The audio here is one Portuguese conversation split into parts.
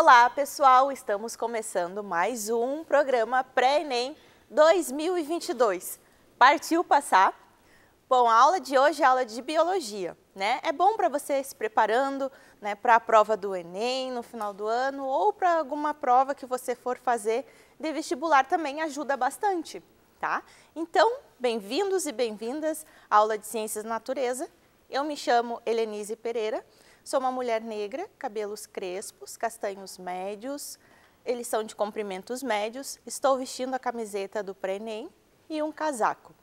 Olá, pessoal! Estamos começando mais um programa Pré-ENEM 2022. Partiu passar? Bom, a aula de hoje é aula de biologia, né? É bom para você se preparando, né, para a prova do ENEM no final do ano ou para alguma prova que você for fazer de vestibular também ajuda bastante, tá? Então, bem-vindos e bem-vindas à aula de Ciências da Natureza. Eu me chamo Helenise Pereira. Sou uma mulher negra, cabelos crespos, castanhos médios, eles são de comprimentos médios. Estou vestindo a camiseta do Prenem e um casaco.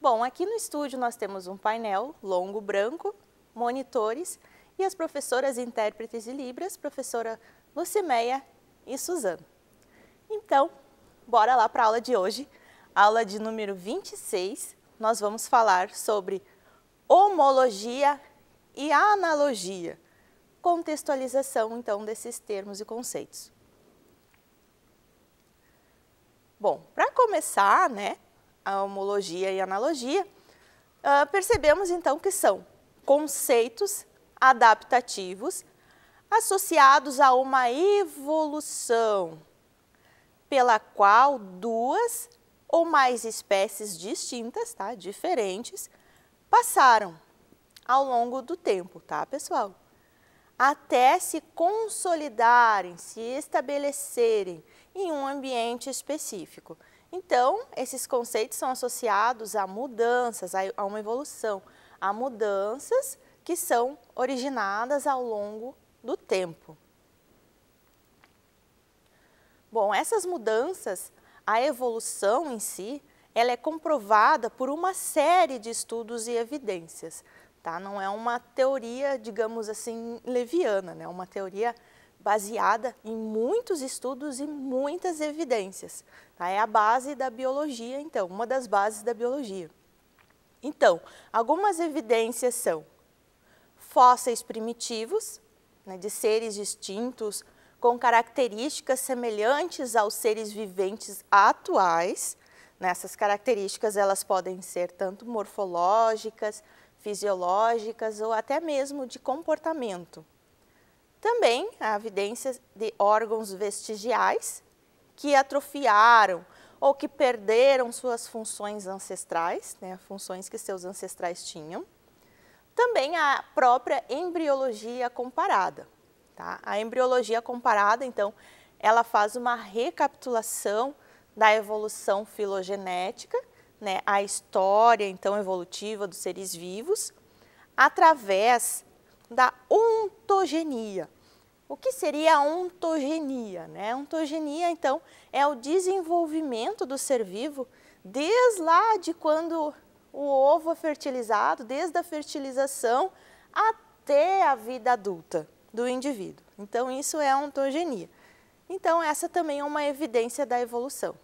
Bom, aqui no estúdio nós temos um painel longo branco, monitores e as professoras intérpretes de Libras, professora Lucimeia e Suzano. Então, bora lá para a aula de hoje, aula de número 26. Nós vamos falar sobre homologia e analogia, contextualização então desses termos e conceitos. Bom, para começar, né, a homologia e analogia, uh, percebemos então que são conceitos adaptativos associados a uma evolução pela qual duas ou mais espécies distintas, tá, diferentes, passaram ao longo do tempo, tá, pessoal? Até se consolidarem, se estabelecerem em um ambiente específico. Então, esses conceitos são associados a mudanças, a uma evolução, a mudanças que são originadas ao longo do tempo. Bom, essas mudanças, a evolução em si, ela é comprovada por uma série de estudos e evidências tá? Não é uma teoria, digamos assim, leviana, né? É uma teoria baseada em muitos estudos e muitas evidências. Tá? É a base da biologia, então, uma das bases da biologia. Então, algumas evidências são fósseis primitivos, né, de seres distintos, com características semelhantes aos seres viventes atuais. nessas né? Essas características elas podem ser tanto morfológicas, fisiológicas ou até mesmo de comportamento. Também há evidências de órgãos vestigiais que atrofiaram ou que perderam suas funções ancestrais, né, funções que seus ancestrais tinham. Também a própria embriologia comparada. Tá? A embriologia comparada, então, ela faz uma recapitulação da evolução filogenética né, a história então evolutiva dos seres vivos através da ontogenia. O que seria a ontogenia? Né? A ontogenia, então, é o desenvolvimento do ser vivo desde lá de quando o ovo é fertilizado, desde a fertilização até a vida adulta do indivíduo. Então, isso é a ontogenia. Então, essa também é uma evidência da evolução.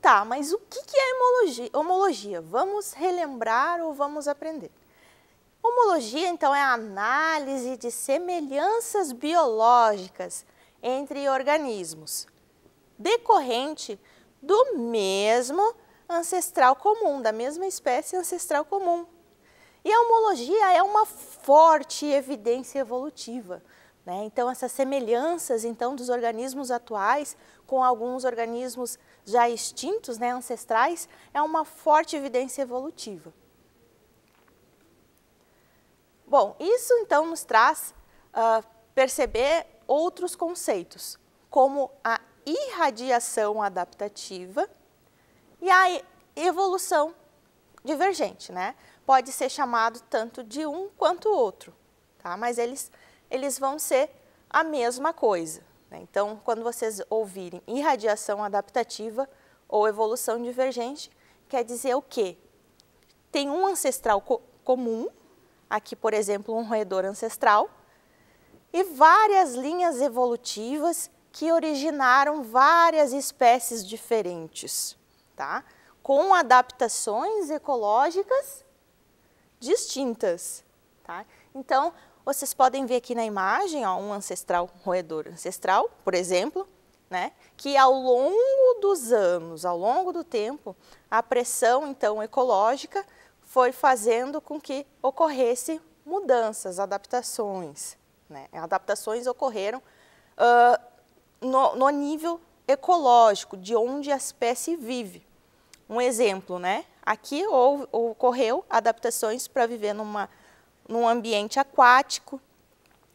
Tá, mas o que, é homologia? homologia? Vamos relembrar ou vamos aprender? Homologia, então, é a análise de semelhanças biológicas entre organismos, decorrente do mesmo ancestral comum, da mesma espécie ancestral comum. E a homologia é uma forte evidência evolutiva. Né? Então, essas semelhanças então dos organismos atuais com alguns organismos já extintos, né, ancestrais, é uma forte evidência evolutiva. Bom, isso então nos traz uh, perceber outros conceitos, como a irradiação adaptativa e a evolução divergente, né? Pode ser chamado tanto de um quanto outro, tá? Mas eles, eles vão ser a mesma coisa. Né? Então, quando vocês ouvirem irradiação adaptativa ou evolução divergente, quer dizer o quê? Tem um ancestral co comum, aqui, por exemplo, um roedor ancestral, e várias linhas evolutivas que originaram várias espécies diferentes, tá? com adaptações ecológicas distintas. Tá? Então, vocês podem ver aqui na imagem ó, um ancestral roedor ancestral, por exemplo, né, que ao longo dos anos, ao longo do tempo, a pressão então ecológica foi fazendo com que ocorresse mudanças, adaptações. Né? Adaptações ocorreram uh, no, no nível ecológico, de onde a espécie vive. Um exemplo, né? Aqui houve, ocorreu adaptações para viver numa num ambiente aquático,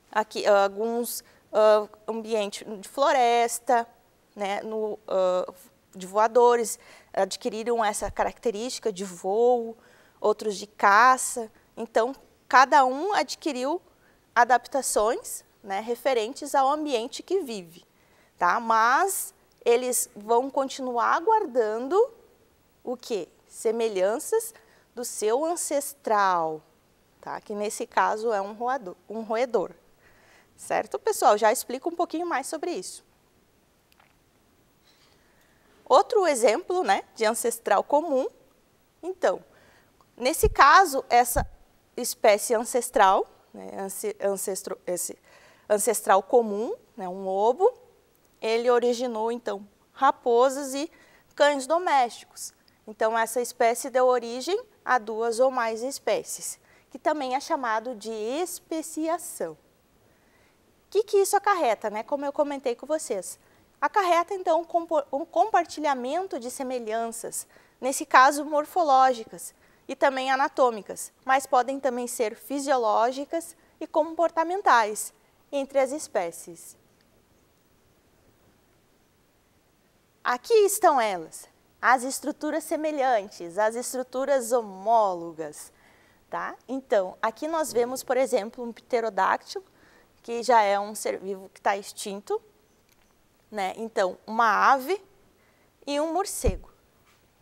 aqui, ah, alguns uh, ambiente de floresta, né, no, uh, de voadores adquiriram essa característica de voo, outros de caça. Então, cada um adquiriu adaptações né, referentes ao ambiente que vive, tá? Mas eles vão continuar guardando o que? Semelhanças do seu ancestral, tá? que nesse caso é um, um roedor. Certo, pessoal? Já explico um pouquinho mais sobre isso. Outro exemplo né, de ancestral comum, então, nesse caso, essa espécie ancestral, né, ancestro, esse ancestral comum, né, um lobo, ele originou, então, raposas e cães domésticos. Então, essa espécie deu origem a duas ou mais espécies que também é chamado de especiação. O que, que isso acarreta, né? como eu comentei com vocês? Acarreta, então, um compartilhamento de semelhanças, nesse caso morfológicas e também anatômicas, mas podem também ser fisiológicas e comportamentais entre as espécies. Aqui estão elas, as estruturas semelhantes, as estruturas homólogas, Tá? Então, aqui nós vemos, por exemplo, um pterodáctilo, que já é um ser vivo que está extinto. Né? Então, uma ave e um morcego.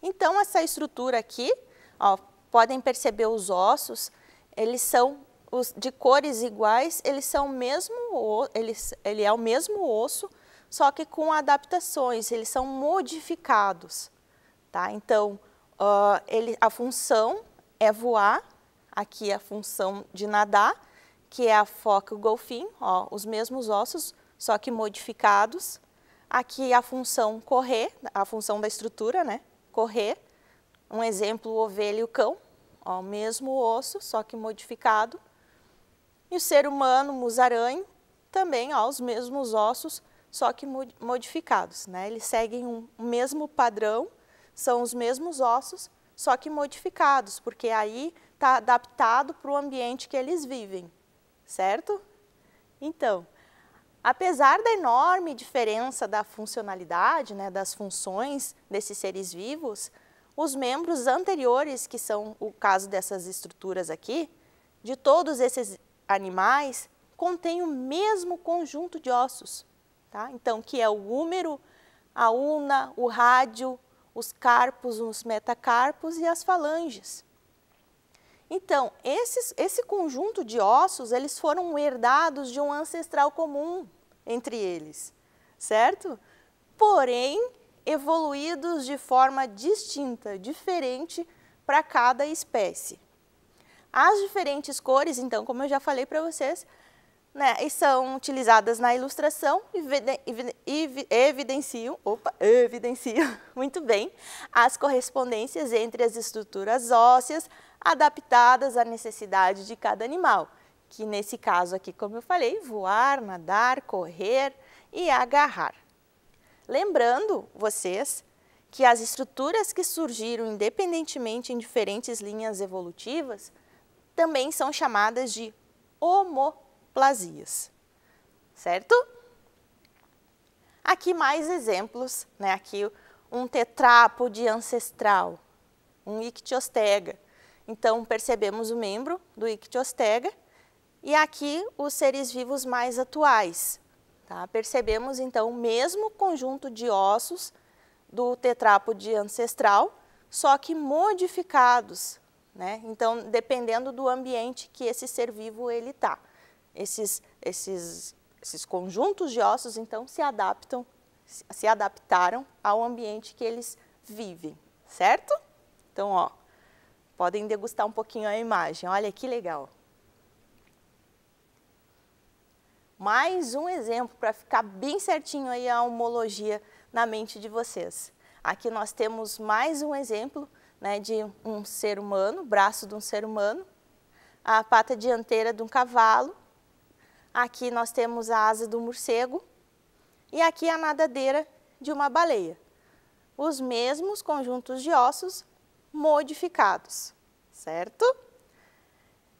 Então, essa estrutura aqui, ó, podem perceber os ossos, eles são os, de cores iguais, eles são mesmo, eles, ele é o mesmo osso, só que com adaptações, eles são modificados. Tá? Então, uh, ele, a função é voar Aqui é a função de nadar, que é a foca e o golfinho, ó, os mesmos ossos, só que modificados. Aqui é a função correr, a função da estrutura, né? Correr. Um exemplo, o ovelha e o cão, ó, o mesmo osso, só que modificado. E o ser humano, o musaranho, também ó, os mesmos ossos, só que modificados. Né? Eles seguem um, o mesmo padrão, são os mesmos ossos, só que modificados, porque aí está adaptado para o ambiente que eles vivem, certo? Então, apesar da enorme diferença da funcionalidade, né, das funções desses seres vivos, os membros anteriores, que são o caso dessas estruturas aqui, de todos esses animais, contém o mesmo conjunto de ossos, tá? Então, que é o húmero, a ulna, o rádio, os carpos, os metacarpos e as falanges. Então, esses, esse conjunto de ossos, eles foram herdados de um ancestral comum entre eles, certo? Porém, evoluídos de forma distinta, diferente para cada espécie. As diferentes cores, então, como eu já falei para vocês, né, são utilizadas na ilustração e evidenciam, opa, evidenciam muito bem as correspondências entre as estruturas ósseas, adaptadas à necessidade de cada animal, que nesse caso aqui, como eu falei, voar, nadar, correr e agarrar. Lembrando vocês que as estruturas que surgiram independentemente em diferentes linhas evolutivas também são chamadas de homoplasias, certo? Aqui mais exemplos, né? aqui um tetrápode ancestral, um ictiostega, então, percebemos o membro do ictiostega e aqui os seres vivos mais atuais. Tá? Percebemos, então, o mesmo conjunto de ossos do tetrápode ancestral, só que modificados, né? Então, dependendo do ambiente que esse ser vivo ele está. Esses, esses, esses conjuntos de ossos, então, se adaptam, se adaptaram ao ambiente que eles vivem, certo? Então, ó, Podem degustar um pouquinho a imagem. Olha que legal. Mais um exemplo para ficar bem certinho aí a homologia na mente de vocês. Aqui nós temos mais um exemplo né, de um ser humano, braço de um ser humano, a pata dianteira de um cavalo, aqui nós temos a asa do morcego e aqui a nadadeira de uma baleia. Os mesmos conjuntos de ossos, modificados, certo?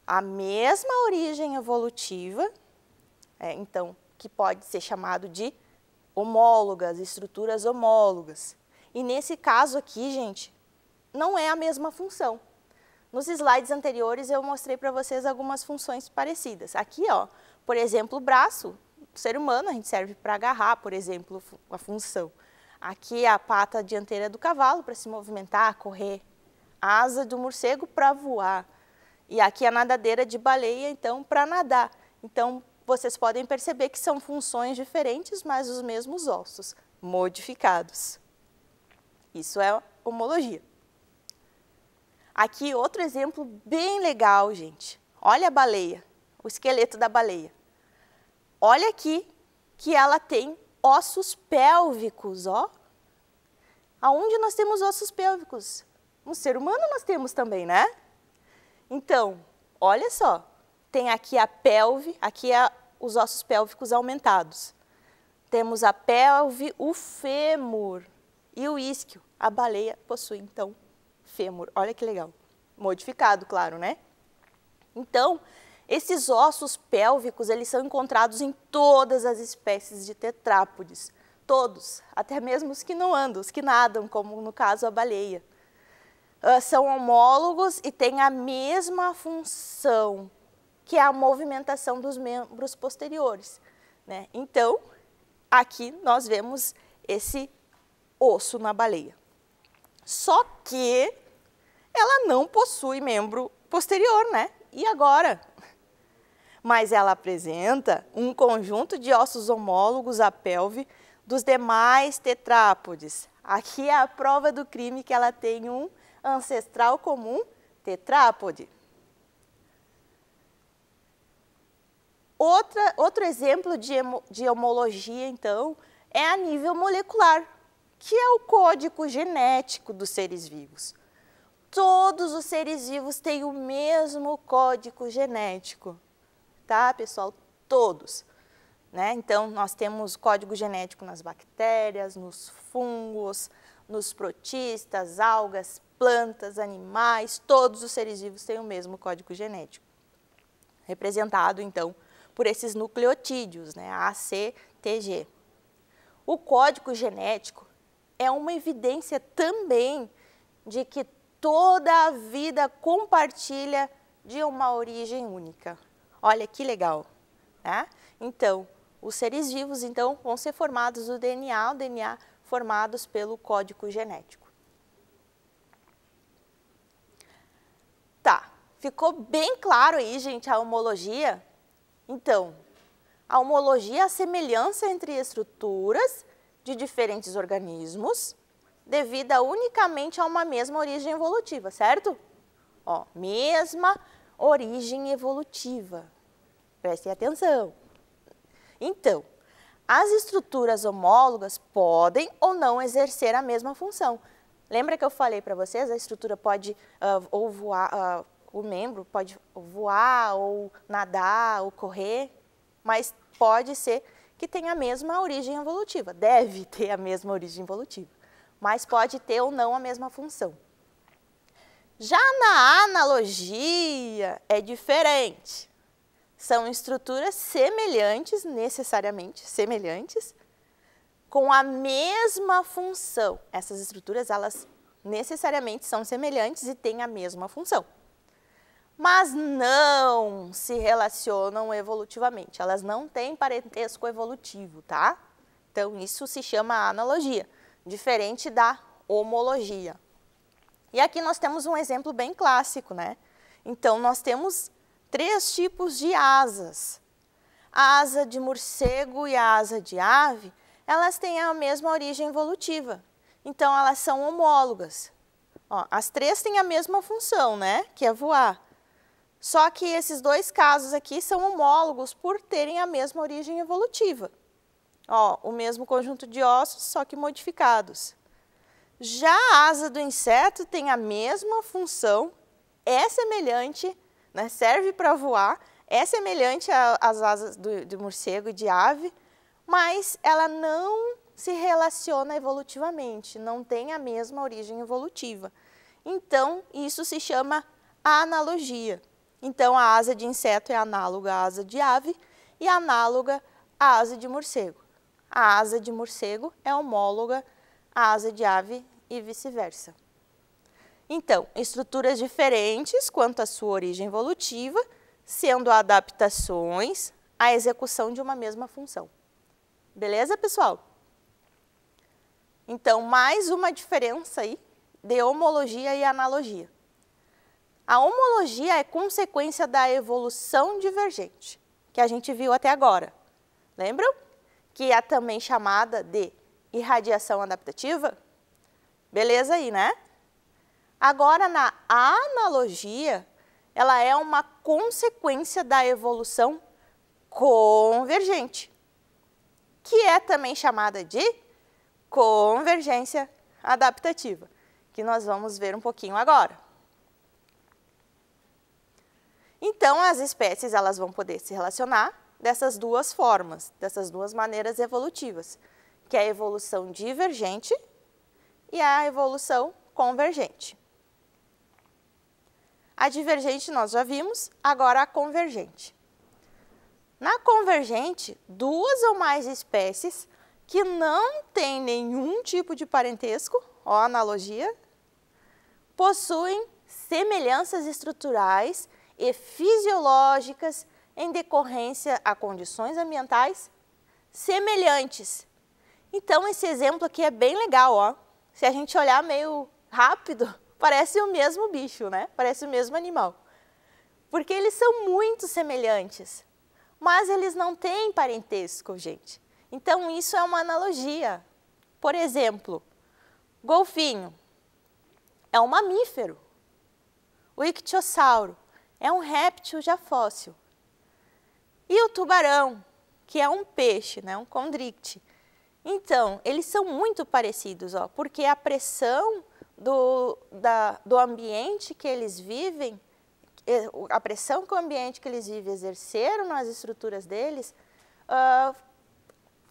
A mesma origem evolutiva, é, então, que pode ser chamado de homólogas, estruturas homólogas. E nesse caso aqui, gente, não é a mesma função. Nos slides anteriores eu mostrei para vocês algumas funções parecidas. Aqui, ó, por exemplo, o braço, o ser humano, a gente serve para agarrar, por exemplo, a função. Aqui é a pata dianteira do cavalo para se movimentar, correr a asa do morcego para voar. E aqui é a nadadeira de baleia, então, para nadar. Então, vocês podem perceber que são funções diferentes, mas os mesmos ossos, modificados. Isso é homologia. Aqui outro exemplo bem legal, gente. Olha a baleia, o esqueleto da baleia. Olha aqui que ela tem ossos pélvicos, ó. Aonde nós temos ossos pélvicos? Um ser humano nós temos também, né? Então, olha só, tem aqui a pelve, aqui é os ossos pélvicos aumentados. Temos a pelve, o fêmur e o isquio. A baleia possui, então, fêmur. Olha que legal. Modificado, claro, né? Então, esses ossos pélvicos, eles são encontrados em todas as espécies de tetrápodes, todos, até mesmo os que não andam, os que nadam, como no caso a baleia. Ah, são homólogos e têm a mesma função, que é a movimentação dos membros posteriores. Né? Então, aqui nós vemos esse osso na baleia. Só que ela não possui membro posterior, né? E agora? Mas ela apresenta um conjunto de ossos homólogos à pelve dos demais tetrápodes. Aqui é a prova do crime que ela tem um ancestral comum, tetrápode. Outra, outro exemplo de, de homologia, então, é a nível molecular, que é o código genético dos seres vivos. Todos os seres vivos têm o mesmo código genético, tá, pessoal? Todos. Né? Então, nós temos código genético nas bactérias, nos fungos, nos protistas, algas, plantas, animais, todos os seres vivos têm o mesmo código genético. Representado, então, por esses nucleotídeos, né, A, C, T, G. O código genético é uma evidência também de que toda a vida compartilha de uma origem única. Olha que legal, né? Então, os seres vivos então vão ser formados do DNA, o DNA formados pelo código genético. Ficou bem claro aí, gente, a homologia? Então, a homologia é a semelhança entre estruturas de diferentes organismos devida unicamente a uma mesma origem evolutiva, certo? Ó, mesma origem evolutiva. Prestem atenção. Então, as estruturas homólogas podem ou não exercer a mesma função. Lembra que eu falei para vocês, a estrutura pode uh, ou voar, uh, o membro pode voar ou nadar ou correr, mas pode ser que tenha a mesma origem evolutiva, deve ter a mesma origem evolutiva, mas pode ter ou não a mesma função. Já na analogia é diferente. São estruturas semelhantes, necessariamente semelhantes, com a mesma função. Essas estruturas, elas necessariamente são semelhantes e têm a mesma função mas não se relacionam evolutivamente. Elas não têm parentesco evolutivo, tá? Então, isso se chama analogia, diferente da homologia. E aqui nós temos um exemplo bem clássico, né? Então, nós temos três tipos de asas. A asa de morcego e a asa de ave, elas têm a mesma origem evolutiva. Então, elas são homólogas. Ó, as três têm a mesma função, né? Que é voar. Só que esses dois casos aqui são homólogos por terem a mesma origem evolutiva. Ó, o mesmo conjunto de ossos, só que modificados. Já a asa do inseto tem a mesma função, é semelhante, né, serve para voar, é semelhante às asas do, do morcego e de ave, mas ela não se relaciona evolutivamente, não tem a mesma origem evolutiva. Então, isso se chama analogia. Então, a asa de inseto é análoga à asa de ave e análoga à asa de morcego. A asa de morcego é homóloga à asa de ave e vice-versa. Então, estruturas diferentes quanto à sua origem evolutiva, sendo adaptações à execução de uma mesma função. Beleza, pessoal? Então, mais uma diferença aí de homologia e analogia. A homologia é consequência da evolução divergente, que a gente viu até agora. Lembram? Que é também chamada de irradiação adaptativa. Beleza aí, né? Agora, na analogia, ela é uma consequência da evolução convergente, que é também chamada de convergência adaptativa, que nós vamos ver um pouquinho agora. Então, as espécies elas vão poder se relacionar dessas duas formas, dessas duas maneiras evolutivas, que é a evolução divergente e a evolução convergente. A divergente nós já vimos, agora a convergente. Na convergente, duas ou mais espécies que não têm nenhum tipo de parentesco, ou analogia, possuem semelhanças estruturais e fisiológicas em decorrência a condições ambientais semelhantes. Então, esse exemplo aqui é bem legal, ó. Se a gente olhar meio rápido, parece o mesmo bicho, né? Parece o mesmo animal. Porque eles são muito semelhantes, mas eles não têm parentesco, gente. Então, isso é uma analogia. Por exemplo, golfinho é um mamífero. O ictiossauro é um réptil já fóssil. E o tubarão, que é um peixe, né, um condricte. Então, eles são muito parecidos, ó, porque a pressão do, da, do ambiente que eles vivem, é, a pressão que o ambiente que eles vivem exerceram nas estruturas deles, uh,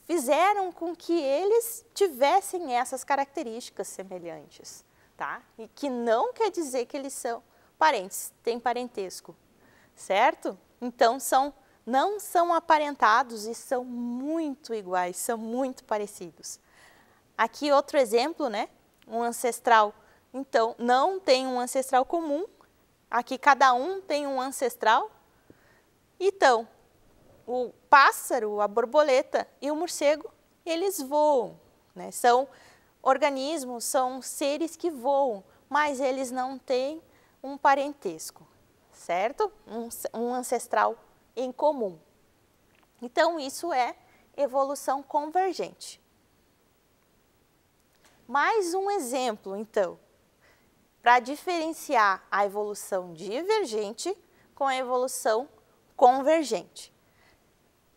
fizeram com que eles tivessem essas características semelhantes, tá? E que não quer dizer que eles são parentes, têm parentesco, certo? Então são não são aparentados e são muito iguais, são muito parecidos. Aqui outro exemplo, né? Um ancestral. Então, não tem um ancestral comum. Aqui cada um tem um ancestral. Então, o pássaro, a borboleta e o morcego, eles voam, né? São organismos, são seres que voam, mas eles não têm um parentesco, certo? Um, um ancestral em comum. Então, isso é evolução convergente. Mais um exemplo, então, para diferenciar a evolução divergente com a evolução convergente.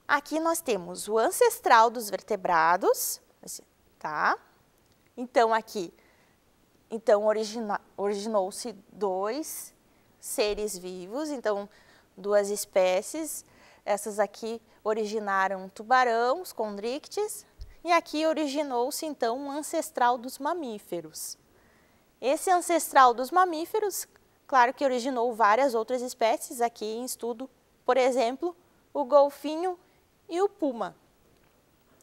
Aqui nós temos o ancestral dos vertebrados, tá? Então, aqui então, originou-se dois seres vivos, então, duas espécies. Essas aqui originaram tubarão, os condrictes, e aqui originou-se, então, um ancestral dos mamíferos. Esse ancestral dos mamíferos, claro que originou várias outras espécies aqui em estudo, por exemplo, o golfinho e o puma.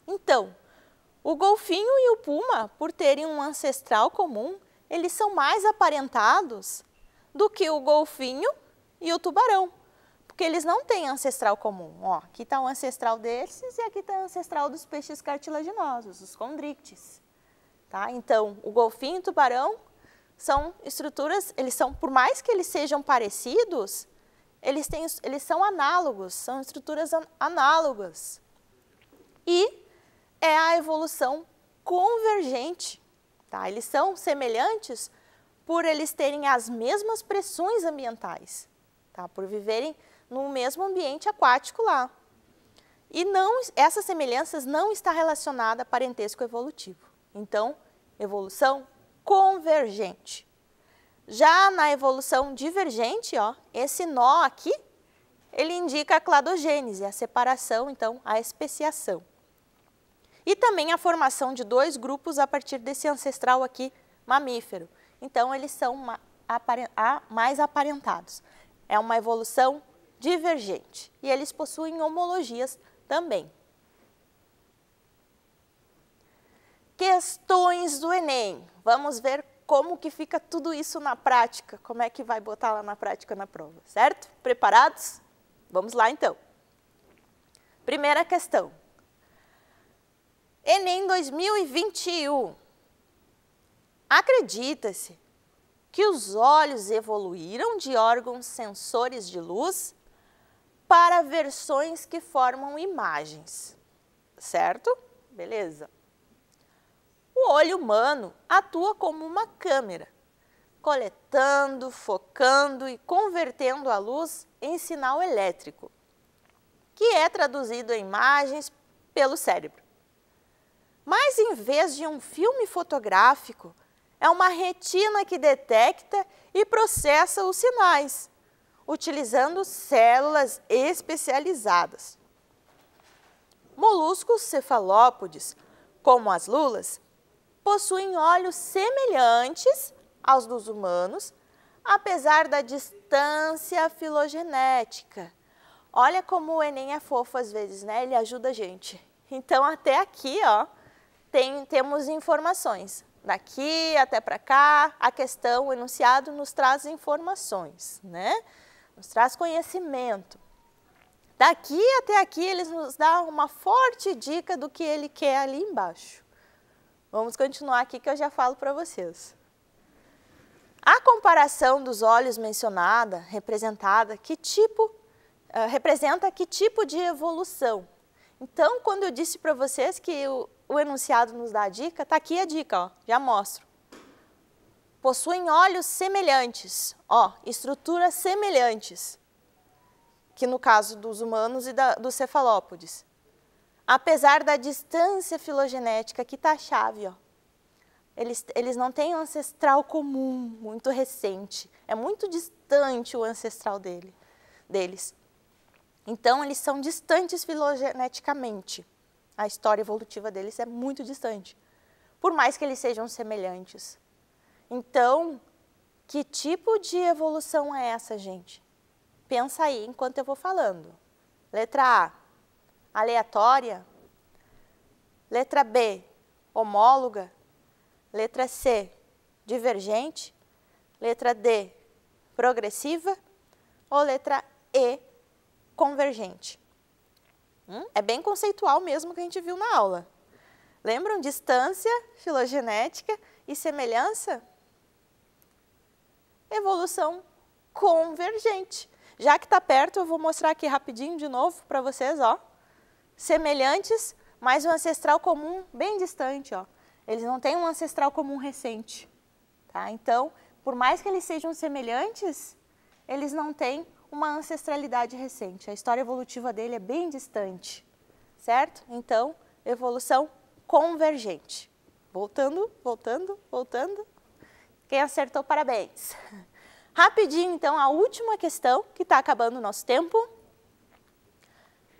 Então, o golfinho e o puma, por terem um ancestral comum, eles são mais aparentados do que o golfinho e o tubarão, porque eles não têm ancestral comum. Ó, aqui está o um ancestral desses e aqui está o ancestral dos peixes cartilaginosos, os condrictes. Tá? Então, o golfinho e o tubarão são estruturas, eles são, por mais que eles sejam parecidos, eles, têm, eles são análogos, são estruturas an análogas. E é a evolução convergente Tá? Eles são semelhantes por eles terem as mesmas pressões ambientais, tá? por viverem no mesmo ambiente aquático lá. E não, essas semelhanças não está relacionada a parentesco evolutivo. Então, evolução convergente. Já na evolução divergente, ó, esse nó aqui, ele indica a cladogênese, a separação, então, a especiação. E também a formação de dois grupos a partir desse ancestral aqui mamífero. Então, eles são mais aparentados. É uma evolução divergente e eles possuem homologias também. Questões do Enem. Vamos ver como que fica tudo isso na prática, como é que vai botar lá na prática na prova, certo? Preparados? Vamos lá então. Primeira questão. Enem 2021. Acredita-se que os olhos evoluíram de órgãos sensores de luz para versões que formam imagens, certo? Beleza. O olho humano atua como uma câmera, coletando, focando e convertendo a luz em sinal elétrico, que é traduzido em imagens pelo cérebro. Mas em vez de um filme fotográfico, é uma retina que detecta e processa os sinais, utilizando células especializadas. Moluscos cefalópodes, como as lulas, possuem olhos semelhantes aos dos humanos, apesar da distância filogenética. Olha como o Enem é fofo às vezes, né? Ele ajuda a gente. Então, até aqui, ó, tem, temos informações. Daqui até para cá, a questão, o enunciado nos traz informações, né? nos traz conhecimento. Daqui até aqui, ele nos dá uma forte dica do que ele quer ali embaixo. Vamos continuar aqui que eu já falo para vocês. A comparação dos olhos mencionada, representada, que tipo, uh, representa que tipo de evolução? Então, quando eu disse para vocês que o, o enunciado nos dá a dica, está aqui a dica, ó, já mostro. Possuem olhos semelhantes, ó, estruturas semelhantes, que no caso dos humanos e da, dos cefalópodes. Apesar da distância filogenética, que está a chave, ó. Eles, eles não têm um ancestral comum, muito recente. É muito distante o ancestral dele, deles. Então, eles são distantes filogeneticamente. A história evolutiva deles é muito distante, por mais que eles sejam semelhantes. Então, que tipo de evolução é essa, gente? Pensa aí enquanto eu vou falando. Letra A, aleatória. Letra B, homóloga. Letra C, divergente. Letra D, progressiva. Ou letra E, convergente. É bem conceitual mesmo que a gente viu na aula. Lembram distância, filogenética e semelhança? Evolução convergente. Já que está perto, eu vou mostrar aqui rapidinho de novo para vocês, ó. Semelhantes, mas um ancestral comum bem distante, ó. Eles não têm um ancestral comum recente, tá? Então, por mais que eles sejam semelhantes, eles não têm uma ancestralidade recente. A história evolutiva dele é bem distante, certo? Então, evolução convergente. Voltando, voltando, voltando. Quem acertou, parabéns. Rapidinho, então, a última questão, que está acabando o nosso tempo.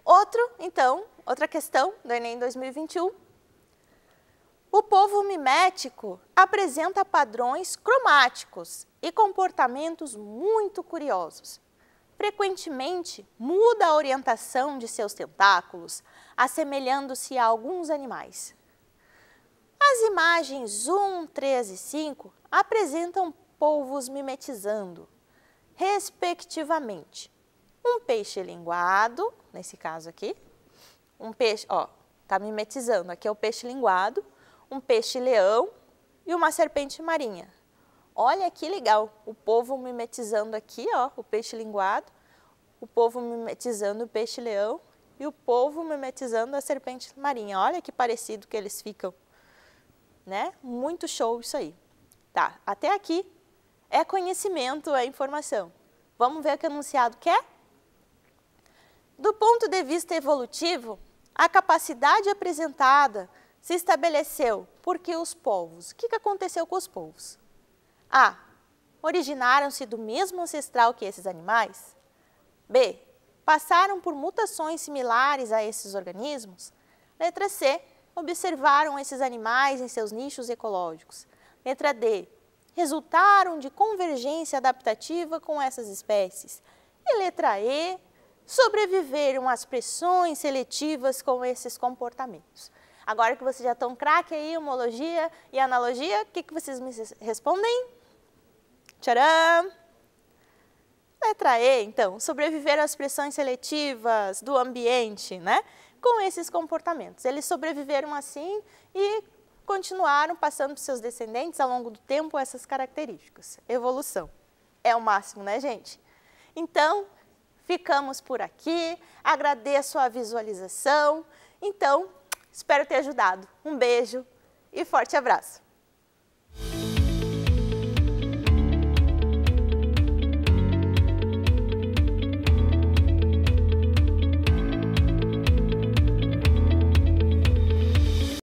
Outro, então, outra questão do Enem 2021. O povo mimético apresenta padrões cromáticos e comportamentos muito curiosos frequentemente muda a orientação de seus tentáculos, assemelhando-se a alguns animais. As imagens 1, 3 e 5 apresentam polvos mimetizando, respectivamente, um peixe linguado, nesse caso aqui, um peixe, ó, tá mimetizando, aqui é o peixe linguado, um peixe leão e uma serpente marinha. Olha que legal, o povo mimetizando aqui, ó, o peixe linguado, o povo mimetizando o peixe leão e o povo mimetizando a serpente marinha. Olha que parecido que eles ficam, né? Muito show isso aí. Tá, até aqui é conhecimento, é informação. Vamos ver o que o enunciado quer? É? Do ponto de vista evolutivo, a capacidade apresentada se estabeleceu porque os povos. O que aconteceu com os povos? A. Originaram-se do mesmo ancestral que esses animais? B. Passaram por mutações similares a esses organismos? Letra C. Observaram esses animais em seus nichos ecológicos? Letra D. Resultaram de convergência adaptativa com essas espécies? E letra E sobreviveram às pressões seletivas com esses comportamentos. Agora que vocês já estão craque aí, homologia e analogia, o que, que vocês me respondem? Tcharam! Letra E, então, sobreviver às pressões seletivas do ambiente, né? Com esses comportamentos. Eles sobreviveram assim e continuaram passando para seus descendentes ao longo do tempo essas características. Evolução. É o máximo, né, gente? Então, ficamos por aqui. Agradeço a visualização. Então, espero ter ajudado. Um beijo e forte abraço.